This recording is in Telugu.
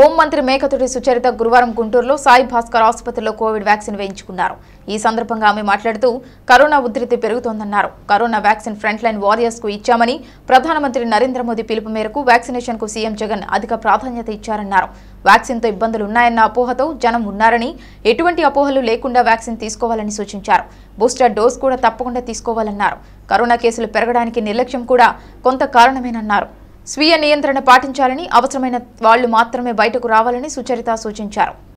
హోంమంత్రి మేకతుడి సుచరిత గురువారం గుంటూరులో సాయి భాస్కర్ ఆసుపత్రిలో కోవిడ్ వ్యాక్సిన్ వేయించుకున్నారు ఈ సందర్భంగా ఆమె మాట్లాడుతూ కరోనా ఉధృతి పెరుగుతోందన్నారు కరోనా వ్యాక్సిన్ ఫ్రంట్లైన్ వారియర్స్ కు ఇచ్చామని ప్రధానమంత్రి నరేంద్ర మోదీ పిలుపు మేరకు వ్యాక్సినేషన్ కు సీఎం జగన్ అధిక ప్రాధాన్యత ఇచ్చారన్నారు వ్యాక్సిన్తో ఇబ్బందులున్నాయన్న అపోహతో జనం ఉన్నారని ఎటువంటి అపోహలు లేకుండా వ్యాక్సిన్ తీసుకోవాలని సూచించారు బూస్టర్ డోస్ కూడా తప్పకుండా తీసుకోవాలన్నారు కరోనా కేసులు పెరగడానికి నిర్లక్ష్యం కూడా కొంత కారణమేనన్నారు స్వీయ నియంత్రణ పాటించాలని అవసరమైన వాళ్లు మాత్రమే బయటకు రావాలని సుచరిత సూచించారు